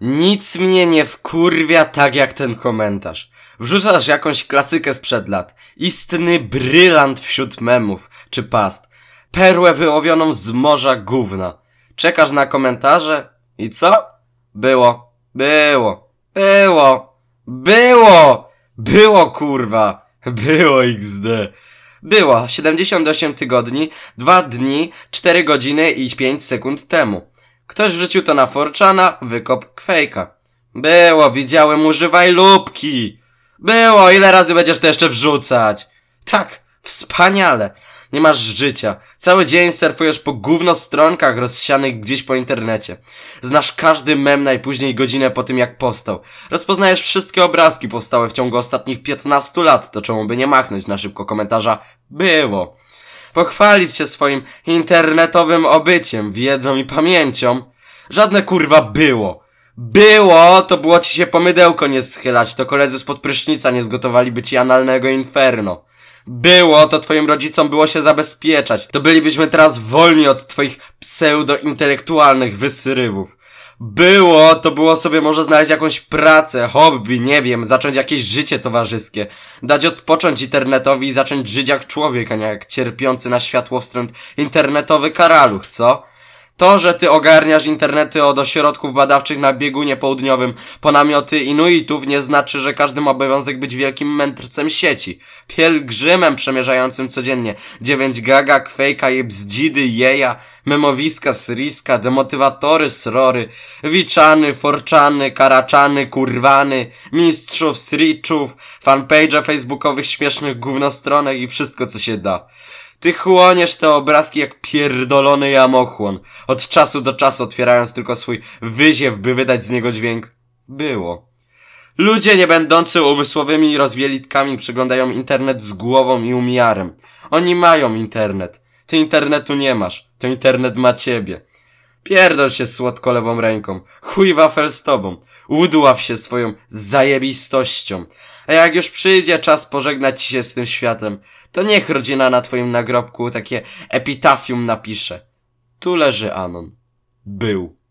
Nic mnie nie wkurwia tak jak ten komentarz. Wrzucasz jakąś klasykę sprzed lat. Istny brylant wśród memów czy past. Perłę wyłowioną z morza gówna. Czekasz na komentarze i co? Było. Było. Było. Było. Było kurwa. Było XD. Było 78 tygodni, 2 dni, 4 godziny i 5 sekund temu. Ktoś wrzucił to na Forczana, wykop kwejka. Było, widziałem, używaj lubki. Było, ile razy będziesz to jeszcze wrzucać? Tak, wspaniale. Nie masz życia. Cały dzień surfujesz po gówno stronkach rozsianych gdzieś po internecie. Znasz każdy mem najpóźniej godzinę po tym jak powstał. Rozpoznajesz wszystkie obrazki powstałe w ciągu ostatnich 15 lat, to czemu by nie machnąć na szybko komentarza było pochwalić się swoim internetowym obyciem, wiedzą i pamięcią. Żadne kurwa było. Było, to było ci się pomydełko nie schylać, to koledzy spod prysznica nie zgotowaliby ci analnego inferno. Było, to twoim rodzicom było się zabezpieczać, to bylibyśmy teraz wolni od twoich pseudointelektualnych wysyrywów było, to było sobie może znaleźć jakąś pracę, hobby, nie wiem, zacząć jakieś życie towarzyskie, dać odpocząć internetowi i zacząć żyć jak człowiek, a nie jak cierpiący na światło wstręt internetowy karaluch, co? To, że ty ogarniasz internety od ośrodków badawczych na biegunie południowym po namioty Inuitów nie znaczy, że każdy ma obowiązek być wielkim mędrcem sieci. Pielgrzymem przemierzającym codziennie dziewięć gaga, kwejka, bzdzidy, jeja, memowiska, sriska, demotywatory, srory, wiczany, forczany, karaczany, kurwany, mistrzów, sriczów, fanpage'a facebookowych, śmiesznych gównostronek i wszystko co się da. Ty chłoniesz te obrazki jak pierdolony jamochłon, od czasu do czasu otwierając tylko swój wyziew, by wydać z niego dźwięk. Było. Ludzie nie będący umysłowymi rozwielitkami przeglądają internet z głową i umiarem. Oni mają internet. Ty internetu nie masz. To internet ma ciebie. Pierdol się słodko lewą ręką. Chuj wafel z tobą. Udław się swoją zajebistością. A jak już przyjdzie czas pożegnać się z tym światem, to niech rodzina na twoim nagrobku takie epitafium napisze. Tu leży Anon. Był.